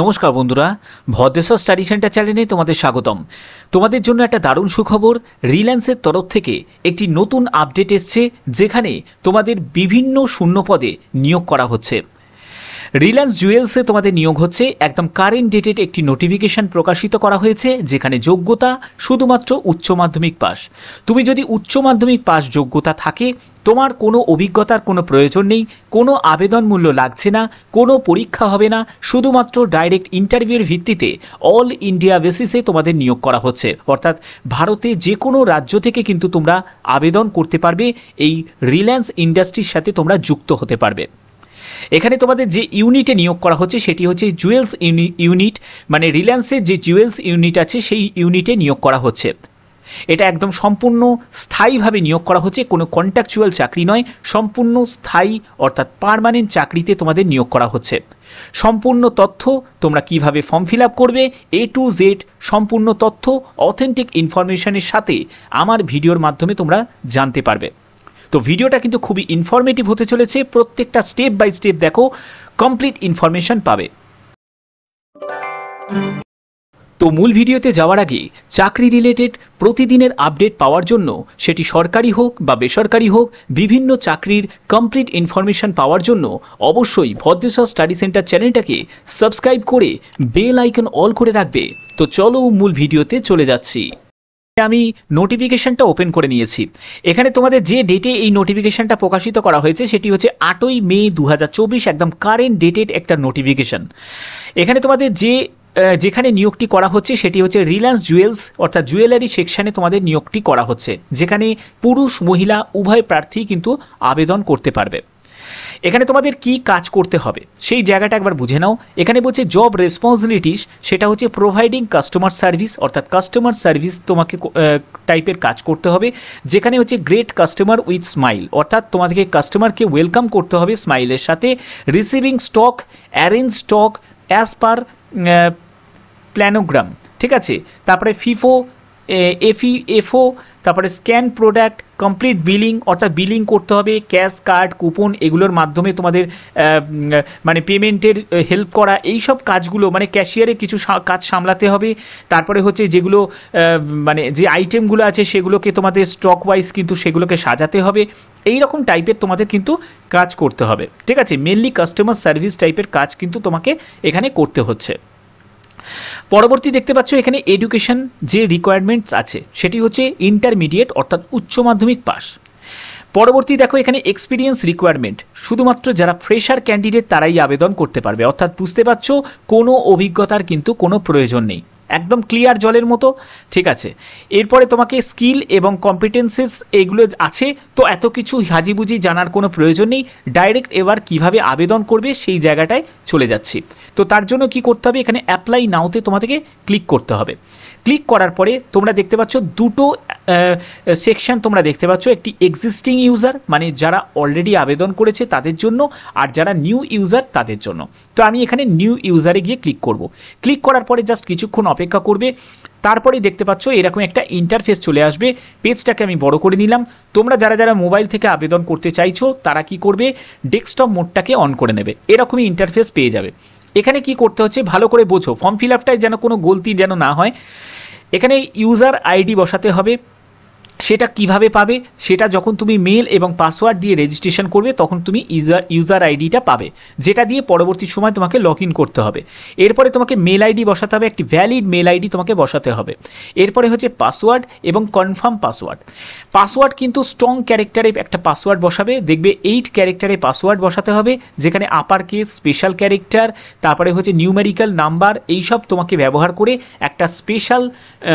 নমস্কার বন্ধুরা Bhadreswar study centre চ্যানেলে তোমাদের স্বাগতম তোমাদের জন্য একটা দারুণ সুখবর রিলায়েন্সের তরফ থেকে একটি নতুন আপডেট এসছে যেখানে তোমাদের বিভিন্ন শূন্য পদে নিয়োগ করা হচ্ছে রিলায়েন্স জুয়েলসে তোমাদের নিয়োগ হচ্ছে একদম কারেন্ট ডেটেড একটি নোটিফিকেশান প্রকাশিত করা হয়েছে যেখানে যোগ্যতা শুধুমাত্র উচ্চ মাধ্যমিক পাস তুমি যদি উচ্চ মাধ্যমিক পাস যোগ্যতা থাকে তোমার কোনো অভিজ্ঞতার কোনো প্রয়োজন নেই কোনো আবেদন মূল্য লাগছে না কোনো পরীক্ষা হবে না শুধুমাত্র ডাইরেক্ট ইন্টারভিউর ভিত্তিতে অল ইন্ডিয়া বেসিসে তোমাদের নিয়োগ করা হচ্ছে অর্থাৎ ভারতে যে কোনো রাজ্য থেকে কিন্তু তোমরা আবেদন করতে পারবে এই রিলায়েন্স ইন্ডাস্ট্রির সাথে তোমরা যুক্ত হতে পারবে এখানে তোমাদের যে ইউনিটে নিয়োগ করা হচ্ছে সেটি হচ্ছে জুয়েলস ইউনিট মানে রিলায়েন্সের যে জুয়েলস ইউনিট আছে সেই ইউনিটে নিয়োগ করা হচ্ছে এটা একদম সম্পূর্ণ স্থায়ীভাবে নিয়োগ করা হচ্ছে কোনো কন্ট্যাকচুয়াল চাকরি নয় সম্পূর্ণ স্থায়ী অর্থাৎ পারমানেন্ট চাকরিতে তোমাদের নিয়োগ করা হচ্ছে সম্পূর্ণ তথ্য তোমরা কিভাবে ফর্ম ফিল করবে এ টু জেড সম্পূর্ণ তথ্য অথেন্টিক ইনফরমেশনের সাথে আমার ভিডিওর মাধ্যমে তোমরা জানতে পারবে তো ভিডিওটা কিন্তু খুবই ইনফরমেটিভ হতে চলেছে প্রত্যেকটা স্টেপ বাই স্টেপ দেখো কমপ্লিট ইনফরমেশন পাবে তো মূল ভিডিওতে যাওয়ার আগে চাকরি রিলেটেড প্রতিদিনের আপডেট পাওয়ার জন্য সেটি সরকারি হোক বা বেসরকারি হোক বিভিন্ন চাকরির কমপ্লিট ইনফরমেশান পাওয়ার জন্য অবশ্যই ভদ্রেশ্বর স্টাডি সেন্টার চ্যানেলটাকে সাবস্ক্রাইব করে বেল আইকন অল করে রাখবে তো চলো মূল ভিডিওতে চলে যাচ্ছি আমি নোটিফিকেশনটা ওপেন করে নিয়েছি এখানে তোমাদের যে ডেটে এই নোটিফিকেশনটা প্রকাশিত করা হয়েছে সেটি হচ্ছে আটই মে দু একদম কারেন্ট ডেটেড একটা নোটিফিকেশন এখানে তোমাদের যে যেখানে নিয়োগটি করা হচ্ছে সেটি হচ্ছে রিলায়েন্স জুয়েলস অর্থাৎ জুয়েলারি সেকশানে তোমাদের নিয়োগটি করা হচ্ছে যেখানে পুরুষ মহিলা উভয় প্রার্থী কিন্তু আবেদন করতে পারবে এখানে তোমাদের কি কাজ করতে হবে সেই জায়গাটা একবার বুঝে নাও এখানে বলছে জব রেসপন্সিবিলিটিস সেটা হচ্ছে প্রোভাইডিং কাস্টমার সার্ভিস অর্থাৎ কাস্টমার সার্ভিস তোমাকে টাইপের কাজ করতে হবে যেখানে হচ্ছে গ্রেট কাস্টমার উইথ স্মাইল অর্থাৎ তোমাদেরকে কাস্টমারকে ওয়েলকাম করতে হবে স্মাইলের সাথে receiving stock arrange stock as per planogram ঠিক আছে তারপরে ফিফো এফি এফও তারপরে স্ক্যান প্রোডাক্ট কমপ্লিট বিলিং অর্থাৎ বিলিং করতে হবে ক্যাশ কার্ড কুপন এগুলোর মাধ্যমে তোমাদের মানে পেমেন্টের হেল্প করা এই সব কাজগুলো মানে ক্যাশিয়ারে কিছু কাজ সামলাতে হবে তারপরে হচ্ছে যেগুলো মানে যে আইটেমগুলো আছে সেগুলোকে তোমাদের স্টক ওয়াইজ কিন্তু সেগুলোকে সাজাতে হবে এই রকম টাইপের তোমাদের কিন্তু কাজ করতে হবে ঠিক আছে মেনলি কাস্টমার সার্ভিস টাইপের কাজ কিন্তু তোমাকে এখানে করতে হচ্ছে পরবর্তী দেখতে পাচ্ছ এখানে এডুকেশন যে রিকোয়ারমেন্টস আছে সেটি হচ্ছে ইন্টারমিডিয়েট অর্থাৎ উচ্চ মাধ্যমিক পাস পরবর্তী দেখো এখানে এক্সপিরিয়েন্স রিকোয়ারমেন্ট শুধুমাত্র যারা ফ্রেশার ক্যান্ডিডেট তারাই আবেদন করতে পারবে অর্থাৎ বুঝতে পারছো কোনো অভিজ্ঞতার কিন্তু কোনো প্রয়োজন নেই একদম ক্লিয়ার জলের মতো ঠিক আছে এরপরে তোমাকে স্কিল এবং কম্পিটেন্সেস এগুলো আছে তো এত কিছু হাজিবুজি জানার কোনো প্রয়োজন নেই ডাইরেক্ট এবার কিভাবে আবেদন করবে সেই জায়গাটায় চলে যাচ্ছি তো তার জন্য কি করতে হবে এখানে অ্যাপ্লাই নাওতে তোমাদেরকে ক্লিক করতে হবে ক্লিক করার পরে তোমরা দেখতে পাচ্ছ দুটো সেকশন তোমরা দেখতে পাচ্ছ একটি এক্সিস্টিং ইউজার মানে যারা অলরেডি আবেদন করেছে তাদের জন্য আর যারা নিউ ইউজার তাদের জন্য তো আমি এখানে নিউ ইউজারে গিয়ে ক্লিক করব ক্লিক করার পরে জাস্ট কিছুক্ষণ অপেক্ষা করবে তারপরেই দেখতে পাচ্ছ এরকম একটা ইন্টারফেস চলে আসবে পেজটাকে আমি বড় করে নিলাম তোমরা যারা যারা মোবাইল থেকে আবেদন করতে চাইছো তারা কি করবে ডেস্কটপ মোডটাকে অন করে নেবে এরকমই ইন্টারফেস পেয়ে যাবে এখানে কি করতে হচ্ছে ভালো করে বোঝো ফর্ম ফিল আপটায় যেন কোনো গলতি যেন না হয় এখানে ইউজার আইডি বসাতে হবে সেটা কিভাবে পাবে সেটা যখন তুমি মেল এবং পাসওয়ার্ড দিয়ে রেজিস্ট্রেশন করবে তখন তুমি ইউজার ইউজার আইডিটা পাবে যেটা দিয়ে পরবর্তী সময় তোমাকে লগ করতে হবে এরপরে তোমাকে মেল আইডি বসাতে হবে একটি ভ্যালিড মেল আইডি তোমাকে বসাতে হবে এরপরে হচ্ছে পাসওয়ার্ড এবং কনফার্ম পাসওয়ার্ড পাসওয়ার্ড কিন্তু স্ট্রং ক্যারেক্টারে একটা পাসওয়ার্ড বসাবে দেখবে এইট ক্যারেক্টারে পাসওয়ার্ড বসাতে হবে যেখানে আপার কেস স্পেশাল ক্যারেক্টার তারপরে হচ্ছে নিউমেরিক্যাল নাম্বার এইসব তোমাকে ব্যবহার করে একটা স্পেশাল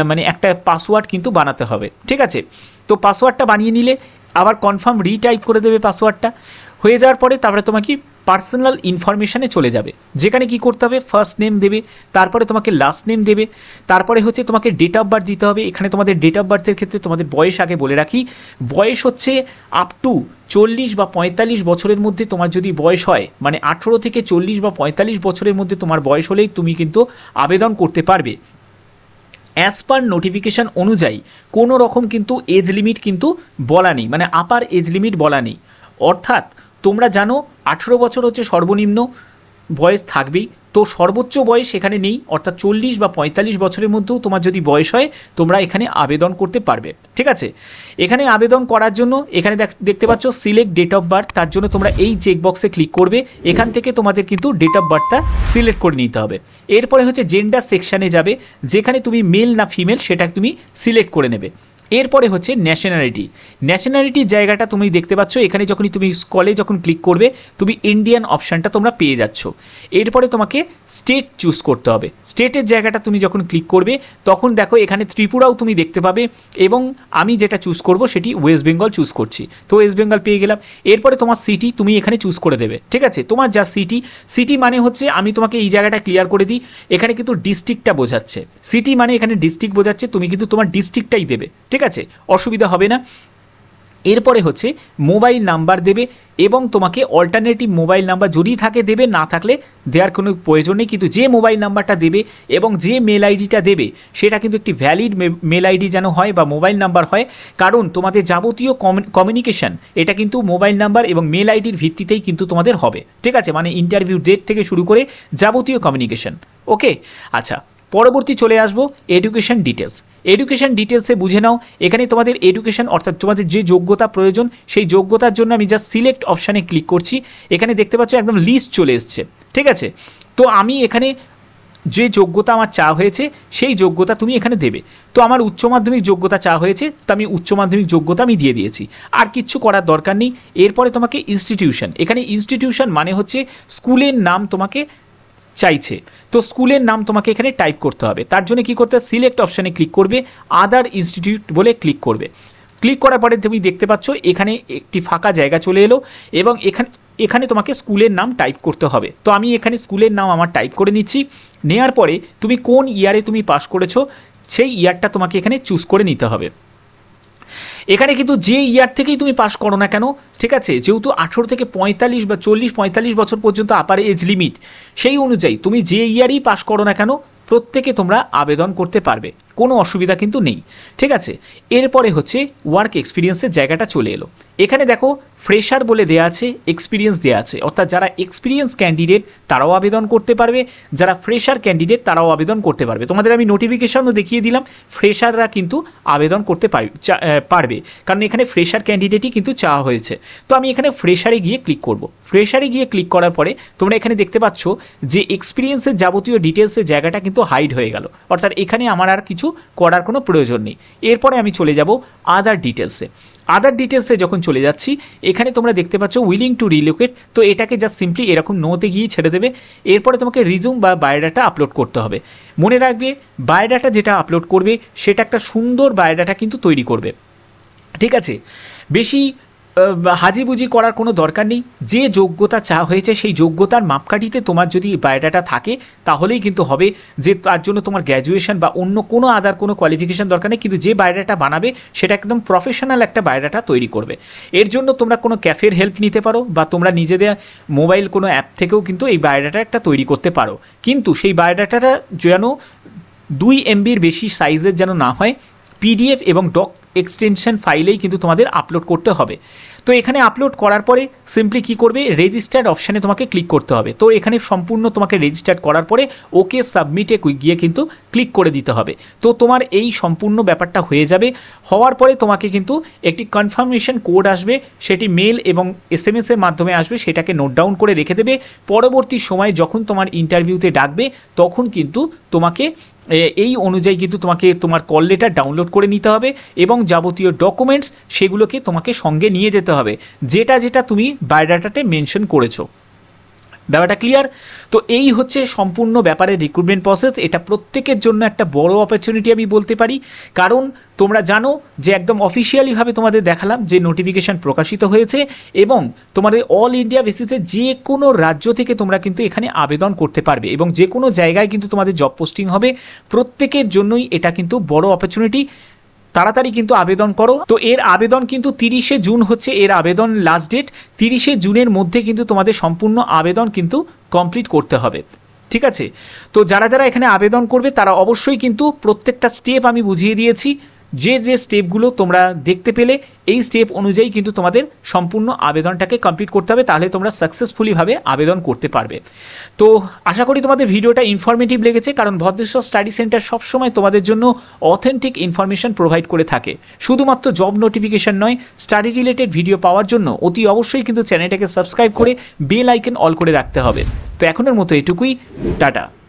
মানে একটা পাসওয়ার্ড কিন্তু বানাতে হবে ঠিক আছে তো পাসওয়ার্ডটা বানিয়ে নিলে আবার কনফার্ম রিটাইপ করে দেবে পাসওয়ার্ডটা হয়ে যাওয়ার পরে তারপরে তোমাকে পার্সোনাল ইনফরমেশানে চলে যাবে যেখানে কি করতে হবে ফার্স্ট নেম দেবে তারপরে তোমাকে লাস্ট নেম দেবে তারপরে হচ্ছে তোমাকে ডেট অফ বার্থ দিতে হবে এখানে তোমাদের ডেট অফ বার্থের ক্ষেত্রে তোমাদের বয়স আগে বলে রাখি বয়স হচ্ছে আপ টু চল্লিশ বা পঁয়তাল্লিশ বছরের মধ্যে তোমার যদি বয়স হয় মানে আঠেরো থেকে চল্লিশ বা পঁয়তাল্লিশ বছরের মধ্যে তোমার বয়স হলেই তুমি কিন্তু আবেদন করতে পারবে অ্যাজ পার নোটিফিকেশান অনুযায়ী কোনো রকম কিন্তু এজ লিমিট কিন্তু বলা নেই মানে আপার এজ লিমিট বলা নেই অর্থাৎ তোমরা জানো আঠেরো বছর হচ্ছে সর্বনিম্ন বয়স থাকবেই তো সর্বোচ্চ বয়স এখানে নেই অর্থাৎ চল্লিশ বা পঁয়তাল্লিশ বছরের মধ্যেও তোমার যদি বয়স হয় তোমরা এখানে আবেদন করতে পারবে ঠিক আছে এখানে আবেদন করার জন্য এখানে দেখতে পাচ্ছ সিলেক্ট ডেট অফ বার্থ তার জন্য তোমরা এই চেকবক্সে ক্লিক করবে এখান থেকে তোমাদের কিন্তু ডেট অফ বার্থটা সিলেক্ট করে নিতে হবে এরপরে হচ্ছে জেন্ডার সেকশানে যাবে যেখানে তুমি মেল না ফিমেল সেটা তুমি সিলেক্ট করে নেবে এরপরে হচ্ছে ন্যাশনালিটি ন্যাশনালিটির জায়গাটা তুমি দেখতে পাচ্ছ এখানে যখনই তুমি কলে যখন ক্লিক করবে তুমি ইন্ডিয়ান অপশানটা তোমরা পেয়ে যাচ্ছ এরপরে তোমাকে স্টেট চুজ করতে হবে স্টেটের জায়গাটা তুমি যখন ক্লিক করবে তখন দেখো এখানে ত্রিপুরাও তুমি দেখতে পাবে এবং আমি যেটা চুজ করব সেটি ওয়েস্ট বেঙ্গল চুজ করছি তো ওয়েস্ট বেঙ্গল পেয়ে গেলাম এরপরে তোমার সিটি তুমি এখানে চুজ করে দেবে ঠিক আছে তোমার যা সিটি সিটি মানে হচ্ছে আমি তোমাকে এই জায়গাটা ক্লিয়ার করে দিই এখানে কিন্তু ডিস্ট্রিক্টটা বোঝাচ্ছে সিটি মানে এখানে ডিস্ট্রিক্ট বোঝাচ্ছে তুমি কিন্তু তোমার ডিস্ট্রিক্টটাই দেবে ঠিক ঠিক আছে অসুবিধা হবে না এরপরে হচ্ছে মোবাইল নাম্বার দেবে এবং তোমাকে অল্টারনেটিভ মোবাইল নাম্বার যদি থাকে দেবে না থাকলে দেওয়ার কোনো প্রয়োজন নেই কিন্তু যে মোবাইল নাম্বারটা দেবে এবং যে মেল আইডিটা দেবে সেটা কিন্তু একটি ভ্যালিড মেল আইডি যেন হয় বা মোবাইল নাম্বার হয় কারণ তোমাদের যাবতীয় কমিউনিকেশান এটা কিন্তু মোবাইল নাম্বার এবং মেল আইডির ভিত্তিতেই কিন্তু তোমাদের হবে ঠিক আছে মানে ইন্টারভিউ ডেট থেকে শুরু করে যাবতীয় কমিউনিকেশান ওকে আচ্ছা পরবর্তী চলে আসব এডুকেশন ডিটেলস এডুকেশন ডিটেলসে বুঝে নাও এখানে তোমাদের এডুকেশন অর্থাৎ তোমাদের যে যোগ্যতা প্রয়োজন সেই যোগ্যতার জন্য আমি জাস্ট সিলেক্ট অপশানে ক্লিক করছি এখানে দেখতে পাচ্ছ একদম লিস্ট চলে এসছে ঠিক আছে তো আমি এখানে যে যোগ্যতা আমার চা হয়েছে সেই যোগ্যতা তুমি এখানে দেবে তো আমার উচ্চ মাধ্যমিক যোগ্যতা চা হয়েছে তো আমি উচ্চ মাধ্যমিক যোগ্যতা আমি দিয়ে দিয়েছি আর কিচ্ছু করার দরকার নেই এরপরে তোমাকে ইনস্টিটিউশন এখানে ইনস্টিটিউশন মানে হচ্ছে স্কুলের নাম তোমাকে চাইছে তো স্কুলের নাম তোমাকে এখানে টাইপ করতে হবে তার জন্য কি করতে সিলেক্ট অপশানে ক্লিক করবে আদার ইনস্টিটিউট বলে ক্লিক করবে ক্লিক করার পরে তুমি দেখতে পাচ্ছ এখানে একটি ফাঁকা জায়গা চলে এলো এবং এখানে এখানে তোমাকে স্কুলের নাম টাইপ করতে হবে তো আমি এখানে স্কুলের নাম আমার টাইপ করে নিচ্ছি নেয়ার পরে তুমি কোন ইয়ারে তুমি পাস করেছো সেই ইয়ারটা তোমাকে এখানে চুজ করে নিতে হবে এখানে কিন্তু যে ইয়ার থেকেই তুমি পাস করো না কেন ঠিক আছে যেহেতু আঠেরো থেকে পঁয়তাল্লিশ বা চল্লিশ পঁয়তাল্লিশ বছর পর্যন্ত আপার এজ লিমিট সেই অনুযায়ী তুমি যে ইয়ারই পাস করো না কেন প্রত্যেকে তোমরা আবেদন করতে পারবে কোনো অসুবিধা কিন্তু নেই ঠিক আছে এরপরে হচ্ছে ওয়ার্ক এক্সপিরিয়েন্সের জায়গাটা চলে এলো এখানে দেখো ফ্রেশার বলে দেয়া আছে এক্সপিরিয়েন্স দেওয়া আছে অর্থাৎ যারা এক্সপিরিয়েন্স ক্যান্ডিডেট তারাও আবেদন করতে পারবে যারা ফ্রেশার ক্যান্ডিডেট তারাও আবেদন করতে পারবে তোমাদের আমি নোটিফিকেশনও দেখিয়ে দিলাম ফ্রেশাররা কিন্তু আবেদন করতে পারবে কারণ এখানে ফ্রেশার ক্যান্ডিডেটই কিন্তু চাওয়া হয়েছে তো আমি এখানে ফ্রেশারে গিয়ে ক্লিক করব ফ্রেশারে গিয়ে ক্লিক করার পরে তোমরা এখানে দেখতে পাচ্ছ যে এক্সপিরিয়েন্সের যাবতীয় ডিটেলসের জায়গাটা কিন্তু হাইড হয়ে গেল অর্থাৎ এখানে আমার আর কিছু করার কোনো প্রয়োজন নেই এরপরে আমি চলে যাব আদার ডিটেলসে আদার ডিটেলসে যখন চলে যাচ্ছি এখানে তোমরা দেখতে পাচ্ছ উইলিং টু রিলোকেট তো এটাকে জাস্ট সিম্পলি এরকম নোতে গিয়ে ছেড়ে দেবে এরপরে তোমাকে রিজুম বা বায়োডাটা আপলোড করতে হবে মনে রাখবে বায়োডাটা যেটা আপলোড করবে সেটা একটা সুন্দর বায়োডাটা কিন্তু তৈরি করবে ঠিক আছে বেশি হাজিবুজি করার কোনো দরকার নেই যে যোগ্যতা চা হয়েছে সেই যোগ্যতার মাপকাঠিতে তোমার যদি বায়োডাটা থাকে তাহলেই কিন্তু হবে যে তার জন্য তোমার গ্র্যাজুয়েশন বা অন্য কোনো আদার কোনো কোয়ালিফিকেশান দরকার নেই কিন্তু যে বায়োডাটা বানাবে সেটা একদম প্রফেশনাল একটা বায়োডাটা তৈরি করবে এর জন্য তোমরা কোনো ক্যাফের হেল্প নিতে পারো বা তোমরা নিজেদের মোবাইল কোনো অ্যাপ থেকেও কিন্তু এই বায়োডাটা একটা তৈরি করতে পারো কিন্তু সেই বায়োডাটাটা যেন দুই এমবির বেশি সাইজের যেন না হয় পিডিএফ এবং ডক এক্সটেনশন ফাইলেই কিন্তু তোমাদের আপলোড করতে হবে তো এখানে আপলোড করার পরে সিম্পলি কি করবে রেজিস্টার্ড অপশানে তোমাকে ক্লিক করতে হবে তো এখানে সম্পূর্ণ তোমাকে রেজিস্টার্ড করার পরে ওকে সাবমিটে গিয়ে কিন্তু ক্লিক করে দিতে হবে তো তোমার এই সম্পূর্ণ ব্যাপারটা হয়ে যাবে হওয়ার পরে তোমাকে কিন্তু একটি কনফার্মেশন কোড আসবে সেটি মেল এবং এস এম এসের মাধ্যমে আসবে সেটাকে নোট ডাউন করে রেখে দেবে পরবর্তী সময় যখন তোমার ইন্টারভিউতে ডাকবে তখন কিন্তু তোমাকে এই অনুযায়ী কিন্তু তোমাকে তোমার কল লেটার ডাউনলোড করে নিতে হবে এবং যাবতীয় ডকুমেন্টস সেগুলোকে তোমাকে সঙ্গে নিয়ে যেতে হবে যেটা যেটা তুমি বায়োডাটাতে মেনশন করেছো ব্যাপারটা ক্লিয়ার তো এই হচ্ছে সম্পূর্ণ ব্যাপারে রিক্রুটমেন্ট প্রসেস এটা প্রত্যেকের জন্য একটা বড় অপরচুনিটি আমি বলতে পারি কারণ তোমরা জানো যে একদম অফিসিয়ালিভাবে তোমাদের দেখালাম যে নোটিফিকেশান প্রকাশিত হয়েছে এবং তোমাদের অল ইন্ডিয়া বেসিসে যে কোনো রাজ্য থেকে তোমরা কিন্তু এখানে আবেদন করতে পারবে এবং যে কোনো জায়গায় কিন্তু তোমাদের জব পোস্টিং হবে প্রত্যেকের জন্যই এটা কিন্তু বড় অপরচুনিটি তাড়াতাড়ি কিন্তু আবেদন করো তো এর আবেদন কিন্তু তিরিশে জুন হচ্ছে এর আবেদন লাস্ট ডেট তিরিশে জুনের মধ্যে কিন্তু তোমাদের সম্পূর্ণ আবেদন কিন্তু কমপ্লিট করতে হবে ঠিক আছে তো যারা যারা এখানে আবেদন করবে তারা অবশ্যই কিন্তু প্রত্যেকটা স্টেপ আমি বুঝিয়ে দিয়েছি যে যে স্টেপগুলো তোমরা দেখতে পেলে এই স্টেপ অনুযায়ী কিন্তু তোমাদের সম্পূর্ণ আবেদনটাকে কমপ্লিট করতে হবে তাহলে তোমরা সাকসেসফুলিভাবে আবেদন করতে পারবে তো আশা করি তোমাদের ভিডিওটা ইনফরমেটিভ লেগেছে কারণ ভদ্রেশ্বর স্টাডি সেন্টার সবসময় তোমাদের জন্য অথেন্টিক ইনফরমেশান প্রোভাইড করে থাকে শুধুমাত্র জব নোটিফিকেশান নয় স্টাডি রিলেটেড ভিডিও পাওয়ার জন্য অতি অবশ্যই কিন্তু চ্যানেলটাকে সাবস্ক্রাইব করে বেল আইকেন অল করে রাখতে হবে তো এখনের মতো এটুকুই টাটা